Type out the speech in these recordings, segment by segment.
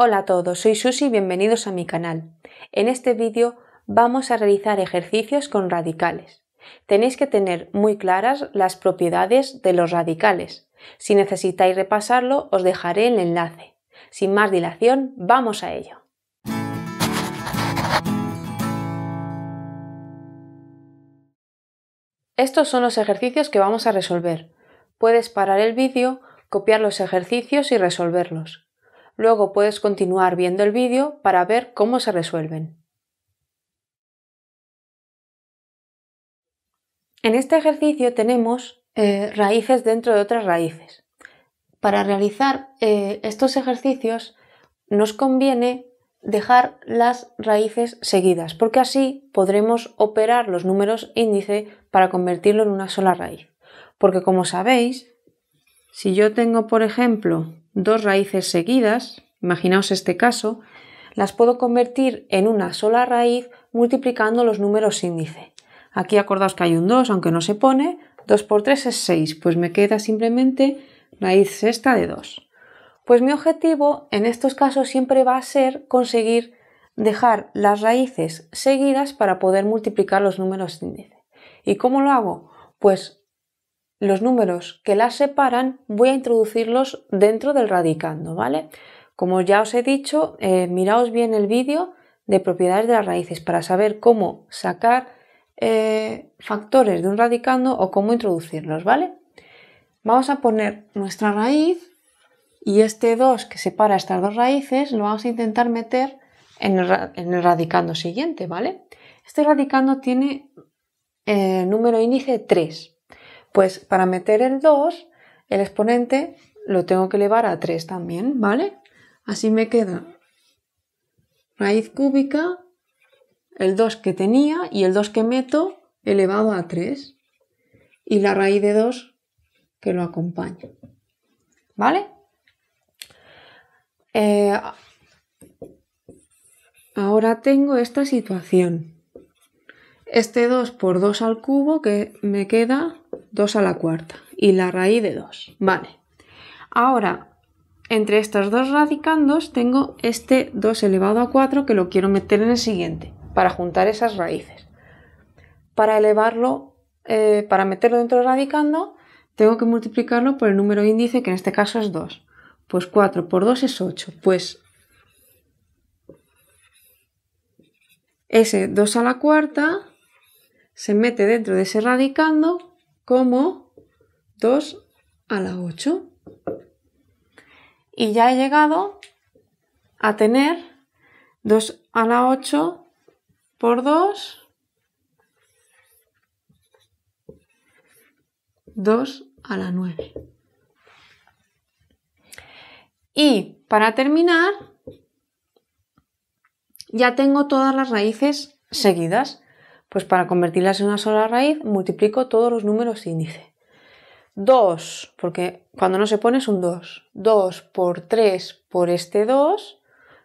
Hola a todos, soy Susi y bienvenidos a mi canal. En este vídeo vamos a realizar ejercicios con radicales. Tenéis que tener muy claras las propiedades de los radicales. Si necesitáis repasarlo, os dejaré el enlace. Sin más dilación, vamos a ello. Estos son los ejercicios que vamos a resolver. Puedes parar el vídeo, copiar los ejercicios y resolverlos. Luego puedes continuar viendo el vídeo para ver cómo se resuelven. En este ejercicio tenemos eh, raíces dentro de otras raíces. Para realizar eh, estos ejercicios nos conviene dejar las raíces seguidas, porque así podremos operar los números índice para convertirlo en una sola raíz. Porque como sabéis, si yo tengo, por ejemplo, dos raíces seguidas, imaginaos este caso, las puedo convertir en una sola raíz multiplicando los números índice. Aquí acordaos que hay un 2, aunque no se pone, 2 por 3 es 6, pues me queda simplemente raíz sexta de 2. Pues mi objetivo en estos casos siempre va a ser conseguir dejar las raíces seguidas para poder multiplicar los números índice. ¿Y cómo lo hago? Pues los números que las separan voy a introducirlos dentro del radicando, ¿vale? Como ya os he dicho, eh, miraos bien el vídeo de propiedades de las raíces para saber cómo sacar eh, factores de un radicando o cómo introducirlos, ¿vale? Vamos a poner nuestra raíz y este 2 que separa estas dos raíces lo vamos a intentar meter en el, radicando siguiente, ¿vale? Este radicando tiene eh, número índice 3. Pues para meter el 2, el exponente lo tengo que elevar a 3 también, ¿vale? Así me queda raíz cúbica, el 2 que tenía y el 2 que meto elevado a 3 y la raíz de 2 que lo acompaña, ¿vale? Eh, ahora tengo esta situación. Este 2 por 2 al cubo que me queda 2 a la cuarta y la raíz de 2. Vale. Ahora, entre estos dos radicandos tengo este 2 elevado a 4 que lo quiero meter en el siguiente para juntar esas raíces. Para elevarlo, eh, para meterlo dentro del radicando, tengo que multiplicarlo por el número índice que en este caso es 2. Pues 4 por 2 es 8. Pues ese 2 a la cuarta se mete dentro de ese radicando como 2 a la 8. Y ya he llegado a tener 2 a la 8 por 2, 2 a la 9. Y para terminar, ya tengo todas las raíces seguidas. Pues para convertirlas en una sola raíz multiplico todos los números índice. 2, porque cuando no se pone es un 2. 2 por 3 por este 2,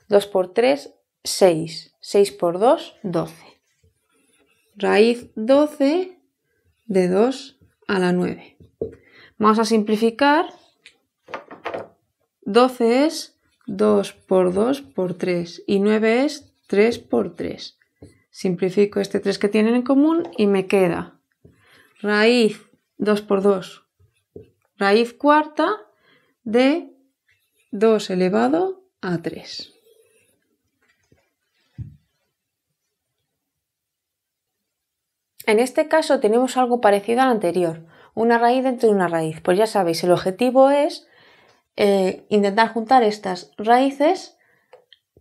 2 por 3, 6. 6 por 2, 12. Raíz 12 de 2 a la 9. Vamos a simplificar. 12 es 2 por 2 por 3 y 9 es 3 por 3. Simplifico este 3 que tienen en común y me queda raíz 2 por 2, raíz cuarta de 2 elevado a 3. En este caso tenemos algo parecido al anterior, una raíz dentro de una raíz. Pues ya sabéis, el objetivo es eh, intentar juntar estas raíces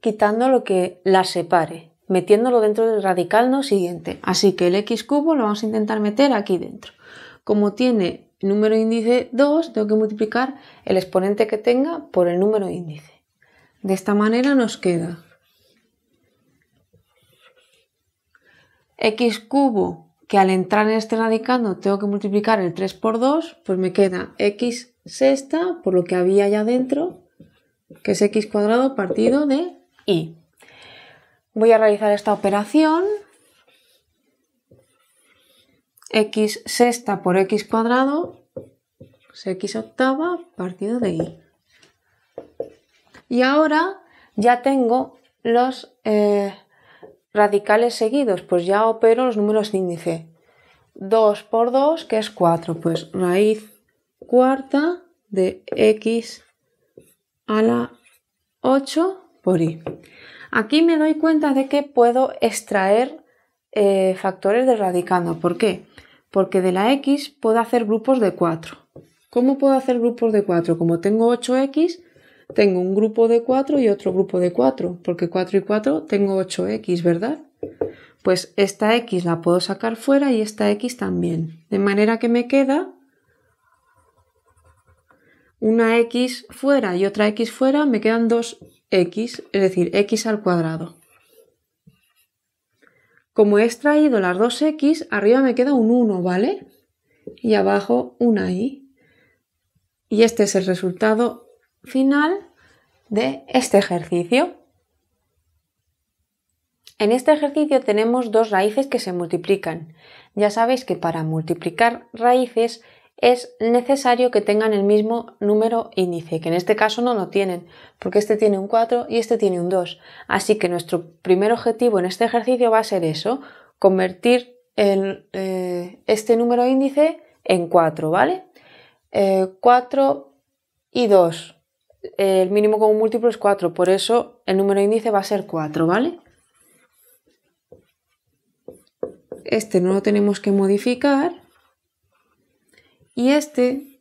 quitando lo que las separe metiéndolo dentro del radical no siguiente. Así que el x cubo lo vamos a intentar meter aquí dentro. Como tiene número índice 2, tengo que multiplicar el exponente que tenga por el número índice. De esta manera nos queda x cubo, que al entrar en este no tengo que multiplicar el 3 por 2, pues me queda x sexta, por lo que había allá dentro, que es x cuadrado partido de y voy a realizar esta operación x sexta por x cuadrado pues x octava partido de y. Y ahora ya tengo los eh, radicales seguidos, pues ya opero los números de índice. 2 por 2, que es 4, pues raíz cuarta de x a la 8 por y. Aquí me doy cuenta de que puedo extraer eh, factores de radicando. ¿Por qué? Porque de la x puedo hacer grupos de 4. ¿Cómo puedo hacer grupos de 4? Como tengo 8x, tengo un grupo de 4 y otro grupo de 4, porque 4 y 4 tengo 8x, ¿verdad? Pues esta x la puedo sacar fuera y esta x también. De manera que me queda una x fuera y otra x fuera, me quedan dos x, es decir, x al cuadrado. Como he extraído las dos x, arriba me queda un 1, ¿vale? Y abajo una y. Y este es el resultado final de este ejercicio. En este ejercicio tenemos dos raíces que se multiplican. Ya sabéis que para multiplicar raíces es necesario que tengan el mismo número índice, que en este caso no lo tienen, porque este tiene un 4 y este tiene un 2. Así que nuestro primer objetivo en este ejercicio va a ser eso, convertir eh, este número índice en 4, ¿vale? 4 eh, y 2. El mínimo común múltiplo es 4, por eso el número índice va a ser 4, ¿vale? Este no lo tenemos que modificar y este,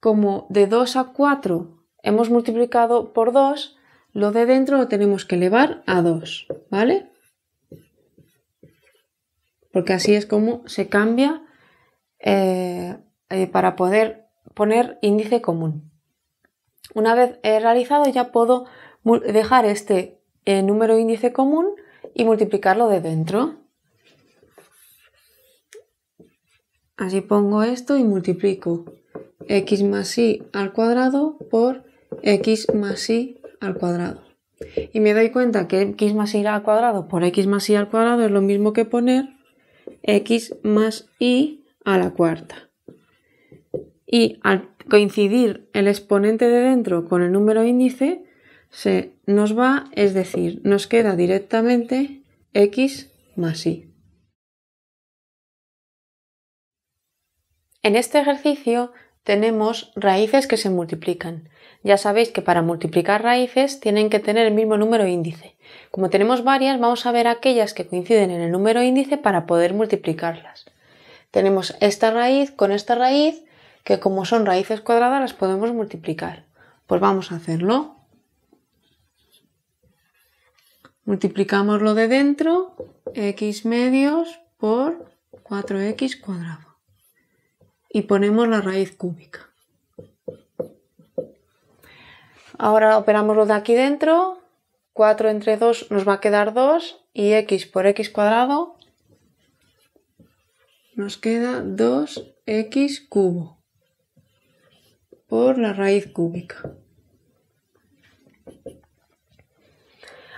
como de 2 a 4 hemos multiplicado por 2, lo de dentro lo tenemos que elevar a 2, ¿vale? Porque así es como se cambia eh, eh, para poder poner índice común. Una vez realizado ya puedo dejar este eh, número índice común y multiplicarlo de dentro. Así pongo esto y multiplico x más y al cuadrado por x más y al cuadrado. Y me doy cuenta que x más y al cuadrado por x más y al cuadrado es lo mismo que poner x más y a la cuarta. Y al coincidir el exponente de dentro con el número índice, se nos va, es decir, nos queda directamente x más y. En este ejercicio tenemos raíces que se multiplican. Ya sabéis que para multiplicar raíces tienen que tener el mismo número índice. Como tenemos varias, vamos a ver aquellas que coinciden en el número índice para poder multiplicarlas. Tenemos esta raíz con esta raíz, que como son raíces cuadradas las podemos multiplicar. Pues vamos a hacerlo. Multiplicamos lo de dentro, x medios por 4x cuadrado y ponemos la raíz cúbica. Ahora operamos lo de aquí dentro. 4 entre 2 nos va a quedar 2 y x por x cuadrado nos queda 2x cubo por la raíz cúbica.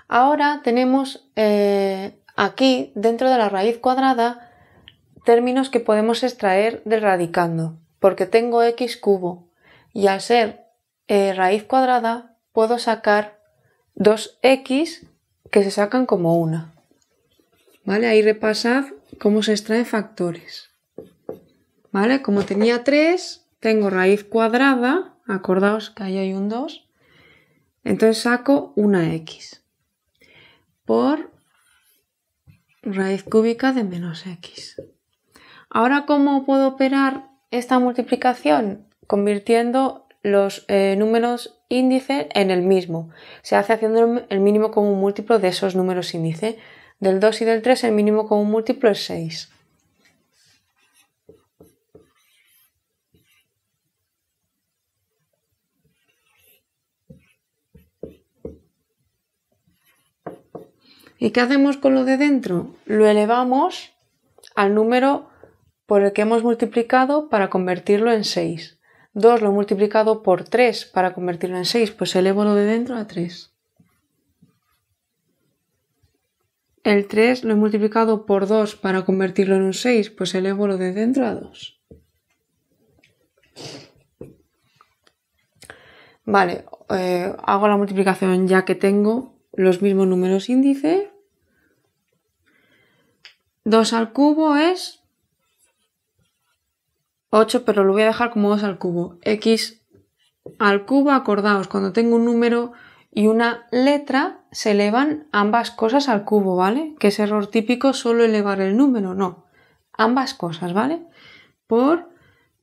Ahora tenemos eh, aquí dentro de la raíz cuadrada términos que podemos extraer del radicando, porque tengo x cubo y al ser eh, raíz cuadrada puedo sacar 2x que se sacan como una. ¿Vale? Ahí repasad cómo se extraen factores. ¿Vale? Como tenía 3, tengo raíz cuadrada, acordaos que ahí hay un 2, entonces saco una x por raíz cúbica de menos x. Ahora, ¿cómo puedo operar esta multiplicación? Convirtiendo los eh, números índice en el mismo. Se hace haciendo el mínimo común múltiplo de esos números índice. Del 2 y del 3 el mínimo común múltiplo es 6. ¿Y qué hacemos con lo de dentro? Lo elevamos al número por el que hemos multiplicado para convertirlo en 6. 2 lo he multiplicado por 3 para convertirlo en 6, pues elevo lo de dentro a 3. El 3 lo he multiplicado por 2 para convertirlo en un 6, pues elevo lo de dentro a 2. Vale, eh, hago la multiplicación ya que tengo los mismos números índice. 2 al cubo es 8, pero lo voy a dejar como 2 al cubo. X al cubo, acordaos, cuando tengo un número y una letra, se elevan ambas cosas al cubo, ¿vale? Que es error típico solo elevar el número, no. Ambas cosas, ¿vale? Por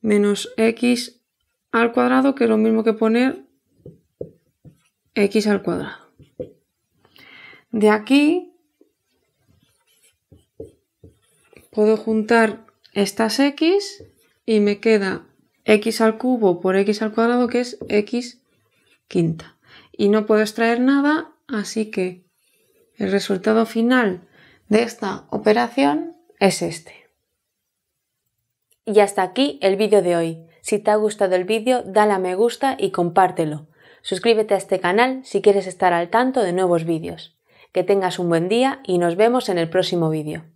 menos x al cuadrado, que es lo mismo que poner x al cuadrado. De aquí puedo juntar estas x y me queda x al cubo por x al cuadrado que es x quinta. Y no puedo extraer nada, así que el resultado final de esta operación es este. Y hasta aquí el vídeo de hoy. Si te ha gustado el vídeo, dale a me gusta y compártelo. Suscríbete a este canal si quieres estar al tanto de nuevos vídeos. Que tengas un buen día y nos vemos en el próximo vídeo.